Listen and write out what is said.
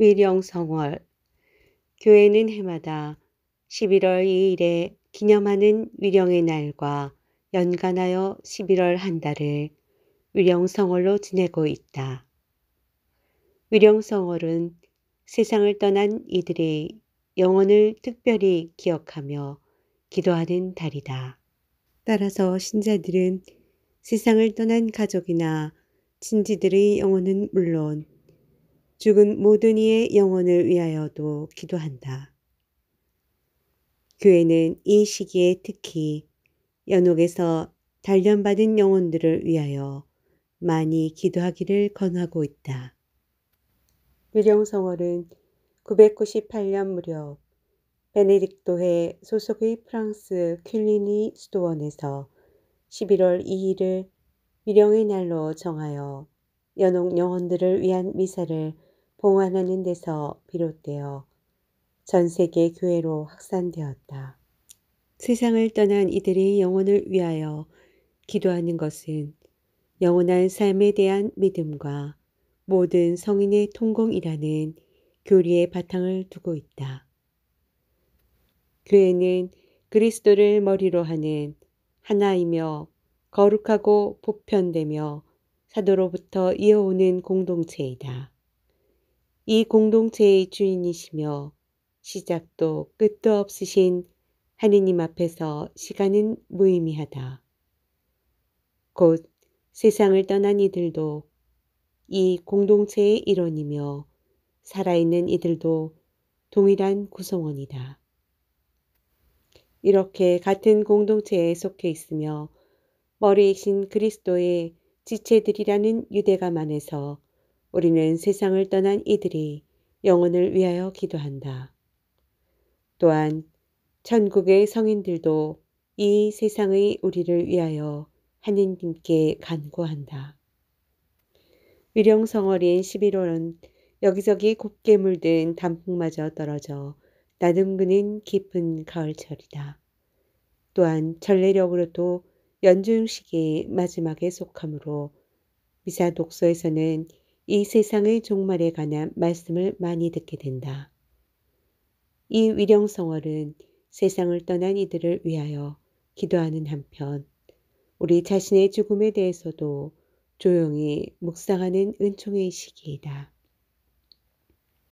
위령성월 교회는 해마다 11월 2일에 기념하는 위령의 날과 연관하여 11월 한 달을 위령성월로 지내고 있다. 위령성월은 세상을 떠난 이들의 영혼을 특별히 기억하며 기도하는 달이다. 따라서 신자들은 세상을 떠난 가족이나 친지들의 영혼은 물론 죽은 모든 이의 영혼을 위하여도 기도한다. 교회는 이 시기에 특히 연옥에서 단련받은 영혼들을 위하여 많이 기도하기를 권하고 있다. 위령성월은 998년 무렵 베네딕토회 소속의 프랑스 큘리니 수도원에서 11월 2일을 위령의 날로 정하여 연옥 영혼들을 위한 미사를 봉환하는 데서 비롯되어 전 세계 교회로 확산되었다. 세상을 떠난 이들의 영혼을 위하여 기도하는 것은 영원한 삶에 대한 믿음과 모든 성인의 통공이라는 교리의 바탕을 두고 있다. 교회는 그리스도를 머리로 하는 하나이며 거룩하고 보편되며 사도로부터 이어오는 공동체이다. 이 공동체의 주인이시며 시작도 끝도 없으신 하느님 앞에서 시간은 무의미하다. 곧 세상을 떠난 이들도 이 공동체의 일원이며 살아있는 이들도 동일한 구성원이다. 이렇게 같은 공동체에 속해 있으며 머리이신 그리스도의 지체들이라는 유대감 안에서 우리는 세상을 떠난 이들이 영혼을 위하여 기도한다. 또한 천국의 성인들도 이 세상의 우리를 위하여 하느님께 간구한다. 위령성어린 11월은 여기저기 곱게 물든 단풍마저 떨어져 나듬그는 깊은 가을철이다. 또한 전례력으로도 연중식기 마지막에 속하므로 미사 독서에서는 이 세상의 종말에 관한 말씀을 많이 듣게 된다. 이 위령성월은 세상을 떠난 이들을 위하여 기도하는 한편 우리 자신의 죽음에 대해서도 조용히 묵상하는 은총의 시기이다.